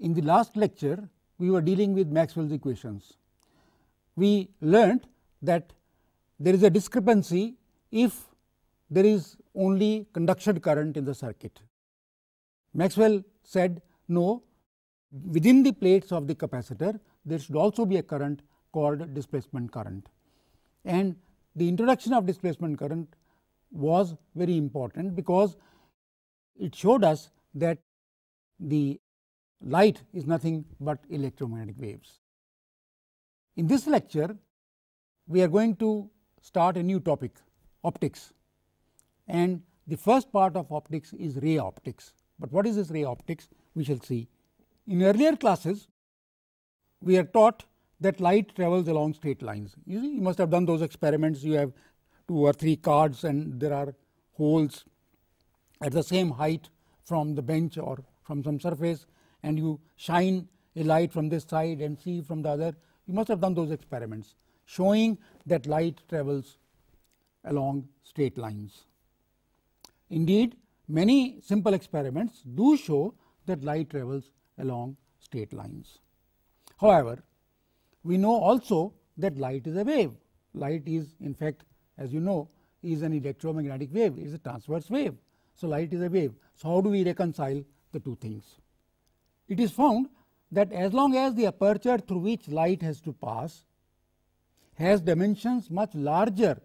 In the last lecture, we were dealing with Maxwell's equations. We learnt that there is a discrepancy if there is only conduction current in the circuit. Maxwell said no, within the plates of the capacitor there should also be a current called displacement current. And the introduction of displacement current was very important because it showed us that the light is nothing but electromagnetic waves. In this lecture, we are going to start a new topic optics and the first part of optics is ray optics. But what is this ray optics we shall see. In earlier classes we are taught that light travels along straight lines. You, see, you must have done those experiments you have two or three cards and there are holes at the same height from the bench or from some surface and you shine a light from this side and see from the other. You must have done those experiments showing that light travels along straight lines. Indeed, many simple experiments do show that light travels along straight lines. However, we know also that light is a wave. Light is in fact as you know is an electromagnetic wave, it is a transverse wave. So, light is a wave. So, how do we reconcile the two things? it is found that as long as the aperture through which light has to pass has dimensions much larger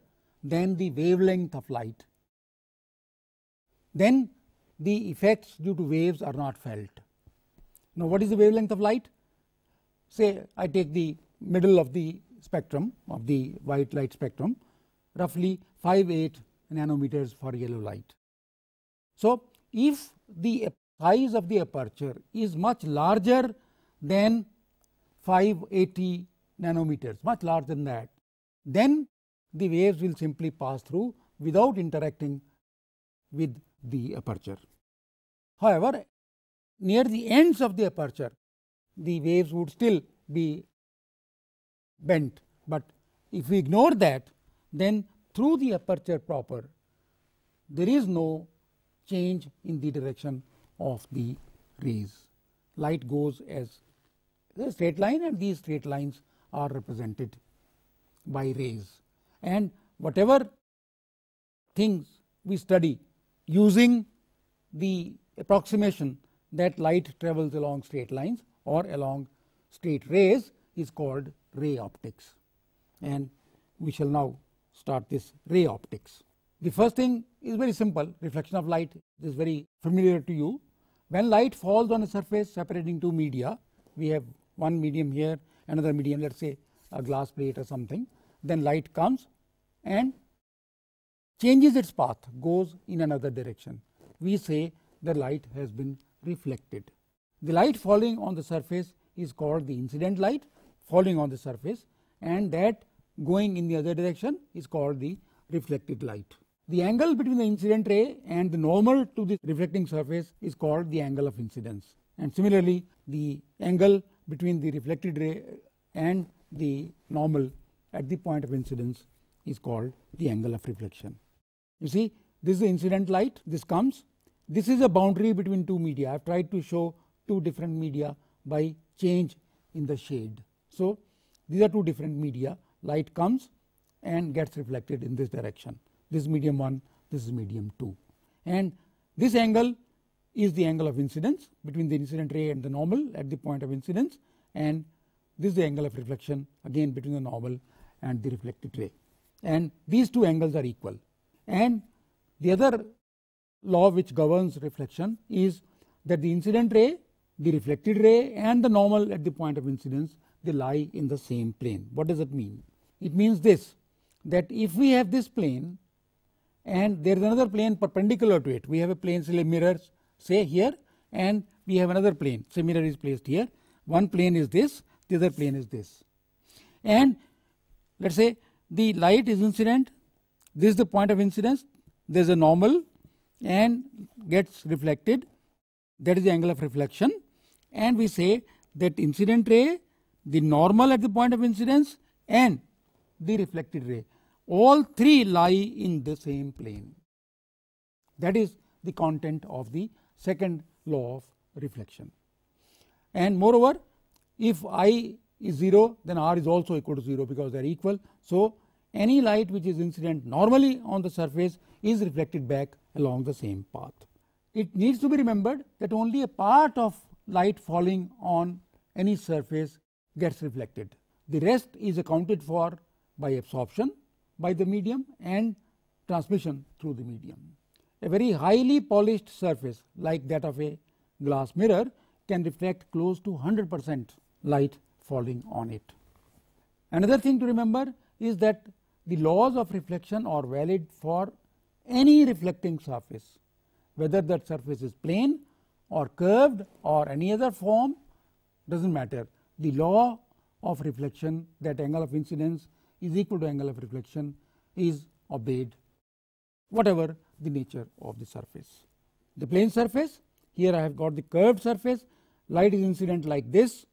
than the wavelength of light, then the effects due to waves are not felt. Now, what is the wavelength of light? Say I take the middle of the spectrum of the white light spectrum roughly five eight nanometers for yellow light. So, if the size of the aperture is much larger than 580 nanometers, much larger than that. Then the waves will simply pass through without interacting with the aperture. However, near the ends of the aperture, the waves would still be bent, but if we ignore that, then through the aperture proper, there is no change in the direction of the rays. Light goes as a straight line and these straight lines are represented by rays. And whatever things we study using the approximation that light travels along straight lines or along straight rays is called ray optics. And we shall now start this ray optics. The first thing is very simple reflection of light is very familiar to you when light falls on a surface separating two media, we have one medium here, another medium, let's say a glass plate or something, then light comes and changes its path, goes in another direction. We say the light has been reflected. The light falling on the surface is called the incident light falling on the surface and that going in the other direction is called the reflected light. The angle between the incident ray and the normal to the reflecting surface is called the angle of incidence. And similarly, the angle between the reflected ray and the normal at the point of incidence is called the angle of reflection. You see, this is the incident light, this comes. This is a boundary between two media. I have tried to show two different media by change in the shade. So, these are two different media. Light comes and gets reflected in this direction this is medium 1, this is medium 2 and this angle is the angle of incidence between the incident ray and the normal at the point of incidence and this is the angle of reflection again between the normal and the reflected ray and these two angles are equal and the other law which governs reflection is that the incident ray the reflected ray and the normal at the point of incidence they lie in the same plane what does it mean it means this that if we have this plane and there is another plane perpendicular to it. We have a plane, say, mirror, say here, and we have another plane. Say, mirror is placed here. One plane is this, the other plane is this. And let's say the light is incident, this is the point of incidence, there is a normal and gets reflected, that is the angle of reflection. And we say that incident ray, the normal at the point of incidence, and the reflected ray all three lie in the same plane. That is the content of the second law of reflection. And moreover, if I is 0, then R is also equal to 0 because they are equal. So, any light which is incident normally on the surface is reflected back along the same path. It needs to be remembered that only a part of light falling on any surface gets reflected. The rest is accounted for by absorption by the medium and transmission through the medium. A very highly polished surface like that of a glass mirror can reflect close to 100 percent light falling on it. Another thing to remember is that the laws of reflection are valid for any reflecting surface whether that surface is plane or curved or any other form does not matter. The law of reflection that angle of incidence is equal to angle of reflection is obeyed whatever the nature of the surface. The plane surface here I have got the curved surface light is incident like this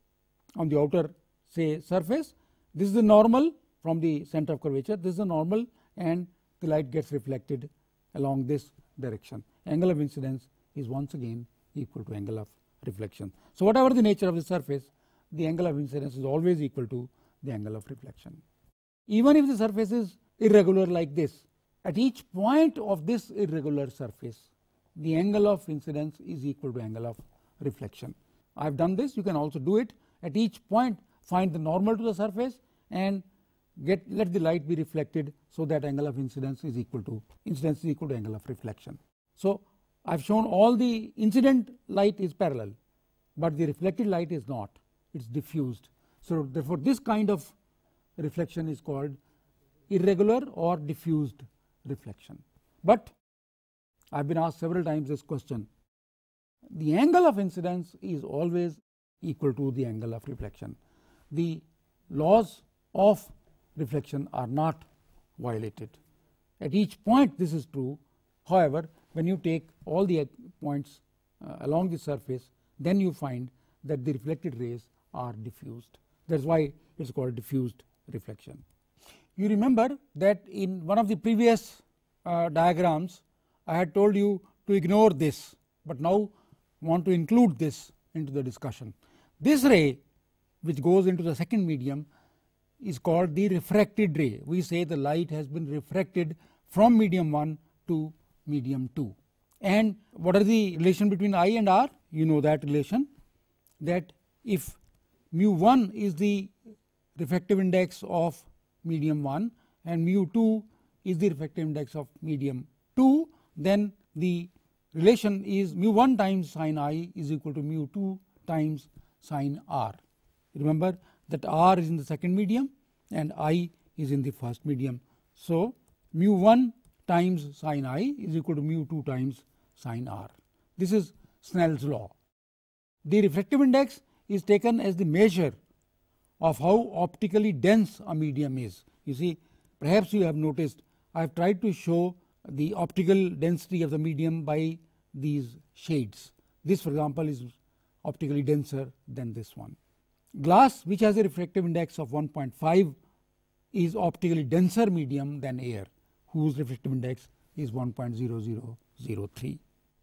on the outer say surface this is the normal from the center of curvature this is the normal and the light gets reflected along this direction angle of incidence is once again equal to angle of reflection. So whatever the nature of the surface the angle of incidence is always equal to the angle of reflection even if the surface is irregular like this. At each point of this irregular surface, the angle of incidence is equal to angle of reflection. I have done this, you can also do it. At each point, find the normal to the surface and get let the light be reflected so that angle of incidence is equal to incidence is equal to angle of reflection. So I have shown all the incident light is parallel, but the reflected light is not, it is diffused. So therefore, this kind of reflection is called irregular or diffused reflection. But I have been asked several times this question. The angle of incidence is always equal to the angle of reflection. The laws of reflection are not violated. At each point this is true. However, when you take all the points uh, along the surface, then you find that the reflected rays are diffused. That is why it is called diffused reflection. You remember that in one of the previous uh, diagrams I had told you to ignore this, but now want to include this into the discussion. This ray which goes into the second medium is called the refracted ray. We say the light has been refracted from medium 1 to medium 2. And what are the relation between I and R? You know that relation that if mu 1 is the refractive index of medium 1 and mu 2 is the refractive index of medium 2 then the relation is mu 1 times sin i is equal to mu 2 times sin r. Remember that r is in the second medium and i is in the first medium. So, mu 1 times sin i is equal to mu 2 times sin r. This is Snell's law. The refractive index is taken as the measure of how optically dense a medium is. You see perhaps you have noticed I have tried to show the optical density of the medium by these shades. This for example is optically denser than this one. Glass which has a refractive index of 1.5 is optically denser medium than air whose refractive index is 1.0003.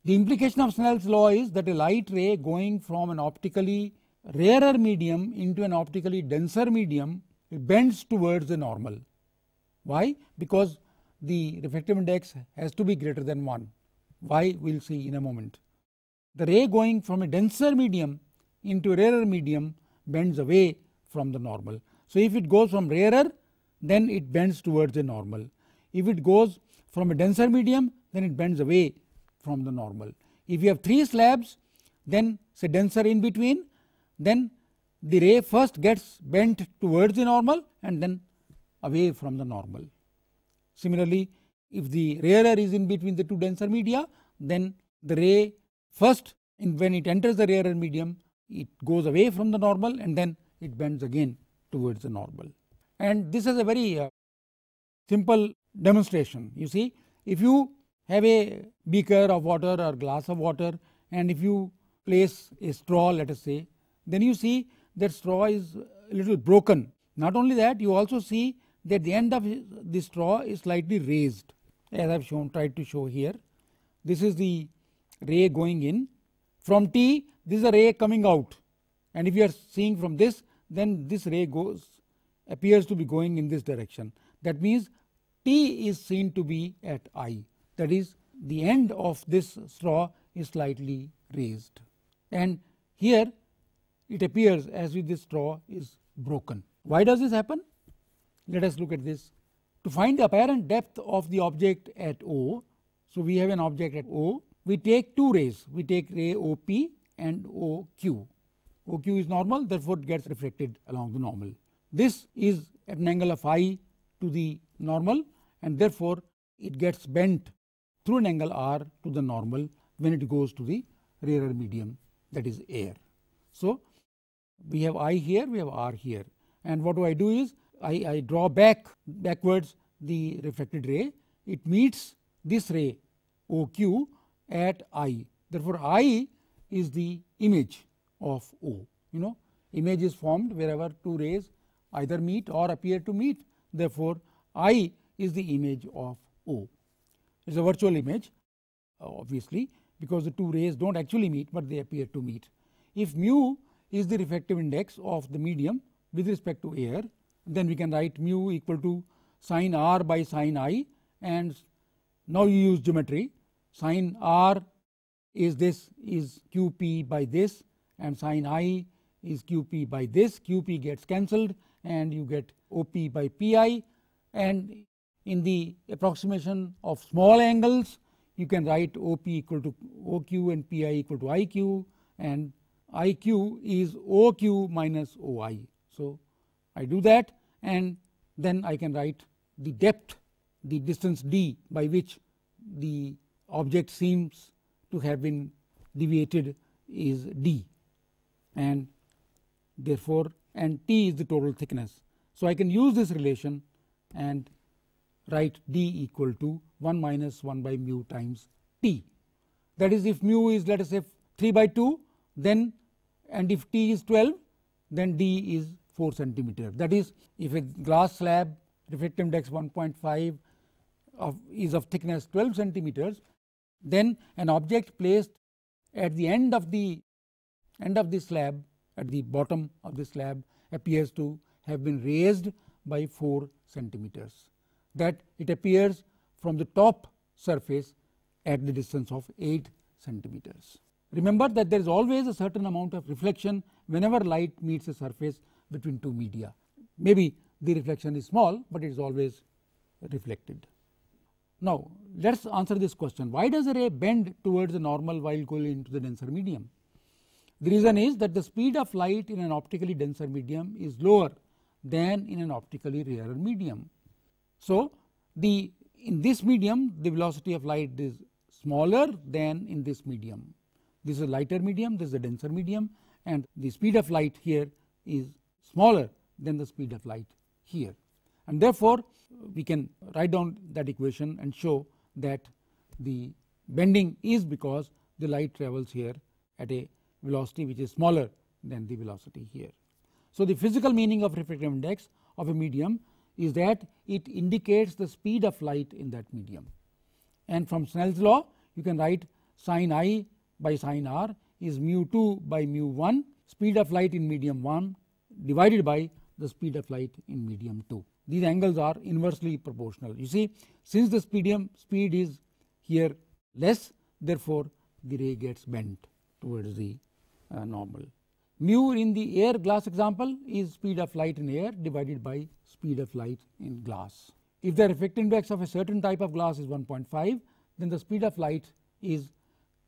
The implication of Snell's law is that a light ray going from an optically rarer medium into an optically denser medium it bends towards the normal. Why? Because the refractive index has to be greater than 1. Why we will see in a moment. The ray going from a denser medium into a rarer medium bends away from the normal. So if it goes from rarer then it bends towards the normal. If it goes from a denser medium then it bends away from the normal. If you have 3 slabs then say denser in between then the ray first gets bent towards the normal and then away from the normal. Similarly, if the rarer is in between the two denser media, then the ray first when it enters the rarer medium, it goes away from the normal and then it bends again towards the normal. And this is a very uh, simple demonstration. You see, if you have a beaker of water or glass of water and if you place a straw let us say then you see that straw is a little broken. Not only that, you also see that the end of the straw is slightly raised as I have shown tried to show here. This is the ray going in from T this is a ray coming out and if you are seeing from this then this ray goes appears to be going in this direction. That means T is seen to be at I that is the end of this straw is slightly raised and here it appears as if this straw is broken. Why does this happen? Let us look at this. To find the apparent depth of the object at O, so we have an object at O, we take two rays. We take ray OP and OQ. OQ is normal, therefore it gets reflected along the normal. This is at an angle of i to the normal and therefore it gets bent through an angle r to the normal when it goes to the rarer medium that is air. So we have I here, we have R here. And what do I do is I, I draw back backwards the reflected ray. It meets this ray OQ at I. Therefore, I is the image of O. You know, image is formed wherever two rays either meet or appear to meet. Therefore, I is the image of O. It is a virtual image, obviously, because the two rays don't actually meet, but they appear to meet. If mu is the refractive index of the medium with respect to air. Then we can write mu equal to sine r by sine i and now you use geometry sine r is this is qp by this and sine i is qp by this qp gets cancelled and you get op by pi and in the approximation of small angles you can write op equal to oq and pi equal to iq and IQ is OQ minus OI. So, I do that and then I can write the depth, the distance d by which the object seems to have been deviated is d and therefore, and t is the total thickness. So, I can use this relation and write d equal to 1 minus 1 by mu times t. That is if mu is let us say 3 by 2 then and if T is 12 then D is 4 centimeter. That is if a glass slab refractive index 1.5 of is of thickness 12 centimeters then an object placed at the end of the end of the slab at the bottom of the slab appears to have been raised by 4 centimeters that it appears from the top surface at the distance of 8 centimeters. Remember that there is always a certain amount of reflection whenever light meets a surface between two media. Maybe the reflection is small, but it is always reflected. Now, let us answer this question. Why does a ray bend towards the normal while going into the denser medium? The reason is that the speed of light in an optically denser medium is lower than in an optically rarer medium. So, the in this medium the velocity of light is smaller than in this medium. This is a lighter medium, this is a denser medium and the speed of light here is smaller than the speed of light here. And therefore, we can write down that equation and show that the bending is because the light travels here at a velocity which is smaller than the velocity here. So, the physical meaning of refractive index of a medium is that it indicates the speed of light in that medium. And from Snell's law you can write sin i by sine r is mu 2 by mu 1 speed of light in medium 1 divided by the speed of light in medium 2. These angles are inversely proportional. You see since the medium speed is here less therefore the ray gets bent towards the uh, normal. Mu in the air glass example is speed of light in air divided by speed of light in glass. If the reflectance index of a certain type of glass is 1.5 then the speed of light is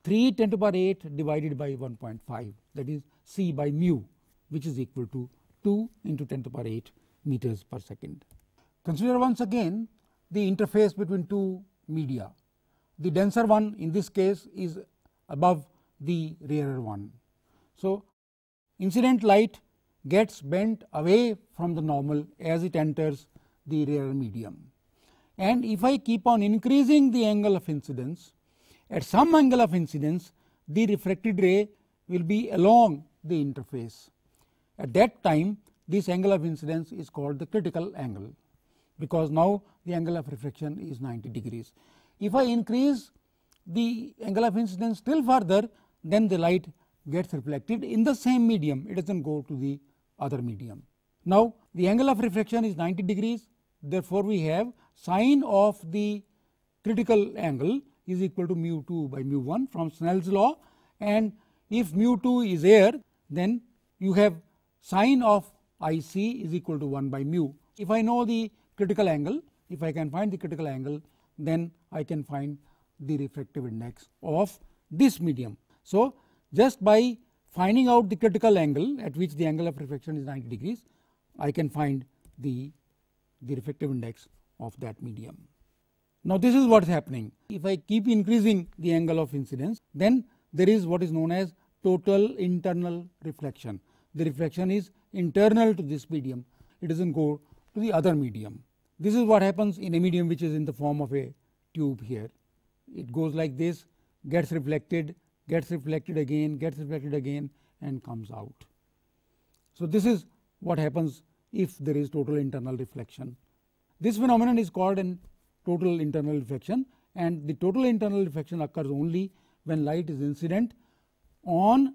3 10 to power 8 divided by 1.5 that is c by mu which is equal to 2 into 10 to power 8 meters per second. Consider once again the interface between two media. The denser one in this case is above the rarer one. So, incident light gets bent away from the normal as it enters the rarer medium. And if I keep on increasing the angle of incidence, at some angle of incidence, the refracted ray will be along the interface. At that time, this angle of incidence is called the critical angle because now the angle of refraction is 90 degrees. If I increase the angle of incidence still further, then the light gets reflected in the same medium, it does not go to the other medium. Now, the angle of refraction is 90 degrees, therefore, we have sine of the critical angle is equal to mu 2 by mu 1 from Snell's law and if mu 2 is air then you have sine of IC is equal to 1 by mu. If I know the critical angle, if I can find the critical angle then I can find the refractive index of this medium. So, just by finding out the critical angle at which the angle of refraction is 90 degrees, I can find the, the refractive index of that medium. Now this is what is happening. If I keep increasing the angle of incidence, then there is what is known as total internal reflection. The reflection is internal to this medium. It doesn't go to the other medium. This is what happens in a medium which is in the form of a tube here. It goes like this, gets reflected, gets reflected again, gets reflected again and comes out. So this is what happens if there is total internal reflection. This phenomenon is called an total internal reflection and the total internal reflection occurs only when light is incident on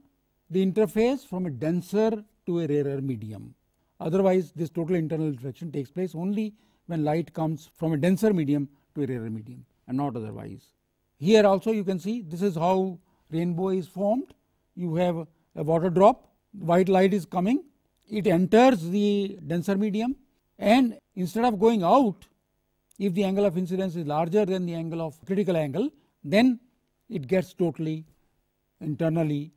the interface from a denser to a rarer medium. Otherwise, this total internal reflection takes place only when light comes from a denser medium to a rarer medium and not otherwise. Here also you can see this is how rainbow is formed. You have a water drop, white light is coming, it enters the denser medium and instead of going out if the angle of incidence is larger than the angle of critical angle, then it gets totally internally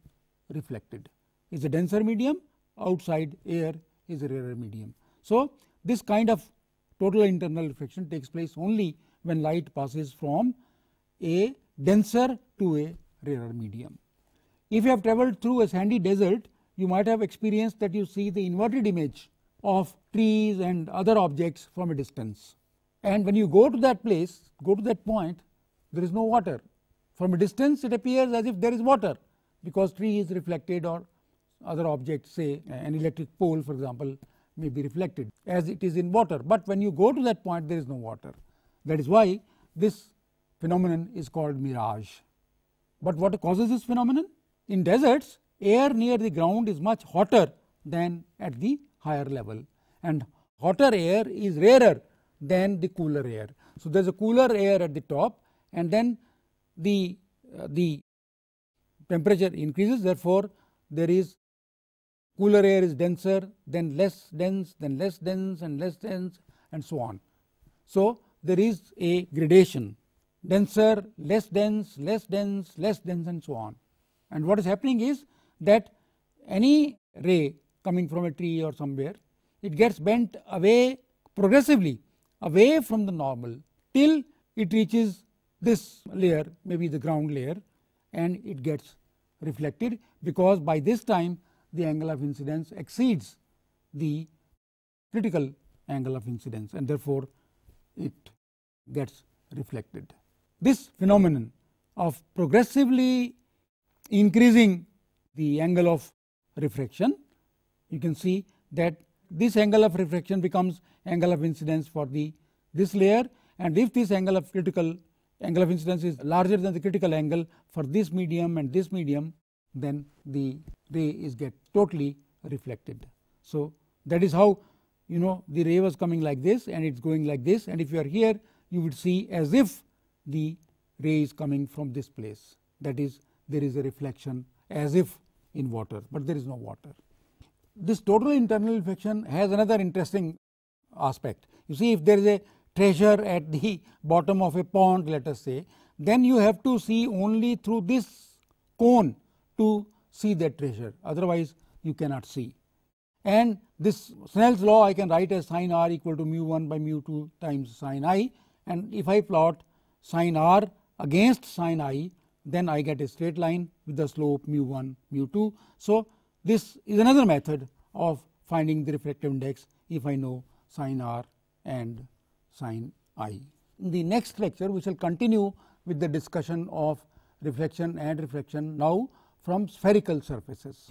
reflected. Is a denser medium, outside air is a rarer medium. So, this kind of total internal reflection takes place only when light passes from a denser to a rarer medium. If you have travelled through a sandy desert, you might have experienced that you see the inverted image of trees and other objects from a distance. And when you go to that place, go to that point, there is no water. From a distance, it appears as if there is water because tree is reflected or other objects, say an electric pole, for example, may be reflected as it is in water. But when you go to that point, there is no water. That is why this phenomenon is called mirage. But what causes this phenomenon? In deserts, air near the ground is much hotter than at the higher level, and hotter air is rarer than the cooler air. So there is a cooler air at the top and then the, uh, the temperature increases therefore there is cooler air is denser then less dense then less dense and less dense and so on. So there is a gradation denser, less dense, less dense, less dense and so on. And what is happening is that any ray coming from a tree or somewhere it gets bent away progressively away from the normal till it reaches this layer maybe the ground layer and it gets reflected because by this time the angle of incidence exceeds the critical angle of incidence and therefore it gets reflected. This phenomenon of progressively increasing the angle of refraction you can see that this angle of refraction becomes angle of incidence for the this layer and if this angle of critical angle of incidence is larger than the critical angle for this medium and this medium then the ray is get totally reflected. So, that is how you know the ray was coming like this and it is going like this and if you are here you would see as if the ray is coming from this place that is there is a reflection as if in water, but there is no water this total internal reflection has another interesting aspect. You see if there is a treasure at the bottom of a pond let us say, then you have to see only through this cone to see that treasure otherwise you cannot see. And this Snell's law I can write as sine r equal to mu 1 by mu 2 times sine i and if I plot sine r against sine i then I get a straight line with the slope mu 1 mu 2. So, this is another method of finding the refractive index if I know sine r and sine i. In the next lecture we shall continue with the discussion of reflection and refraction now from spherical surfaces.